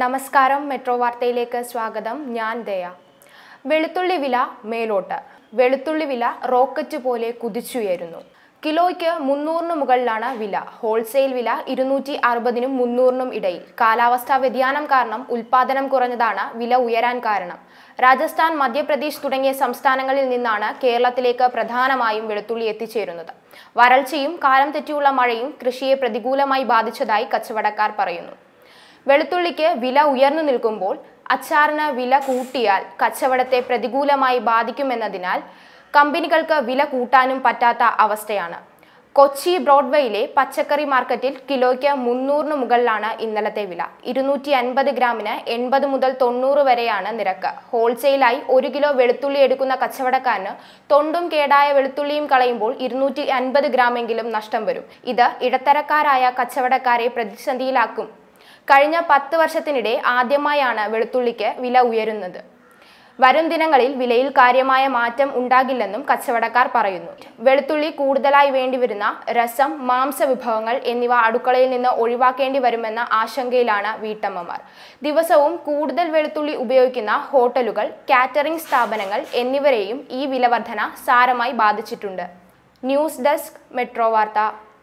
നമസ്കാരം മെട്രോ വാർത്തയിലേക്ക് സ്വാഗതം ഞാൻ ദയ വെളുത്തുള്ളി വില മേലോട്ട് വെളുത്തുള്ളി വില റോക്കറ്റ് പോലെ കുതിച്ചുയരുന്നു കിലോയ്ക്ക് മുന്നൂറിന് മുകളിലാണ് വില ഹോൾസെയിൽ വില ഇരുന്നൂറ്റി അറുപതിനും മുന്നൂറിനും ഇടയിൽ കാലാവസ്ഥാ വ്യതിയാനം കാരണം ഉൽപാദനം കുറഞ്ഞതാണ് വില ഉയരാൻ കാരണം രാജസ്ഥാൻ മധ്യപ്രദേശ് തുടങ്ങിയ സംസ്ഥാനങ്ങളിൽ നിന്നാണ് കേരളത്തിലേക്ക് പ്രധാനമായും വെളുത്തുള്ളി എത്തിച്ചേരുന്നത് വരൾച്ചയും കാലം തെറ്റിയുള്ള മഴയും കൃഷിയെ പ്രതികൂലമായി ബാധിച്ചതായി കച്ചവടക്കാർ പറയുന്നു വെളുത്തുള്ളിക്ക് വില ഉയർന്നു നിൽക്കുമ്പോൾ അച്ചാറിന് വില കൂട്ടിയാൽ കച്ചവടത്തെ പ്രതികൂലമായി ബാധിക്കുമെന്നതിനാൽ കമ്പനികൾക്ക് വില കൂട്ടാനും പറ്റാത്ത അവസ്ഥയാണ് കൊച്ചി ബ്രോഡ്വേയിലെ പച്ചക്കറി മാർക്കറ്റിൽ കിലോയ്ക്ക് മുന്നൂറിന് മുകളിലാണ് ഇന്നലത്തെ വില ഇരുന്നൂറ്റി അൻപത് ഗ്രാമിന് എൺപത് മുതൽ തൊണ്ണൂറ് വരെയാണ് നിരക്ക് ഹോൾസെയിലായി ഒരു കിലോ വെളുത്തുള്ളി എടുക്കുന്ന കച്ചവടക്കാരന് തൊണ്ടും കേടായ വെളുത്തുള്ളിയും കളയുമ്പോൾ ഇരുന്നൂറ്റി അൻപത് ഗ്രാമെങ്കിലും നഷ്ടം വരും ഇത് ഇടത്തരക്കാരായ കച്ചവടക്കാരെ പ്രതിസന്ധിയിലാക്കും കഴിഞ്ഞ പത്ത് വർഷത്തിനിടെ ആദ്യമായാണ് വെളുത്തുള്ളിക്ക് വില ഉയരുന്നത് വരും ദിനങ്ങളിൽ വിലയിൽ കാര്യമായ മാറ്റം ഉണ്ടാകില്ലെന്നും കച്ചവടക്കാർ പറയുന്നു വെളുത്തുള്ളി കൂടുതലായി വേണ്ടിവരുന്ന രസം മാംസ വിഭവങ്ങൾ എന്നിവ അടുക്കളയിൽ നിന്ന് ഒഴിവാക്കേണ്ടി വരുമെന്ന ആശങ്കയിലാണ് വീട്ടമ്മമാർ ദിവസവും കൂടുതൽ വെളുത്തുള്ളി ഉപയോഗിക്കുന്ന ഹോട്ടലുകൾ കാറ്ററിംഗ് സ്ഥാപനങ്ങൾ എന്നിവരെയും ഈ വിലവർധന സാരമായി ബാധിച്ചിട്ടുണ്ട് ന്യൂസ് ഡെസ്ക് മെട്രോ വാർത്ത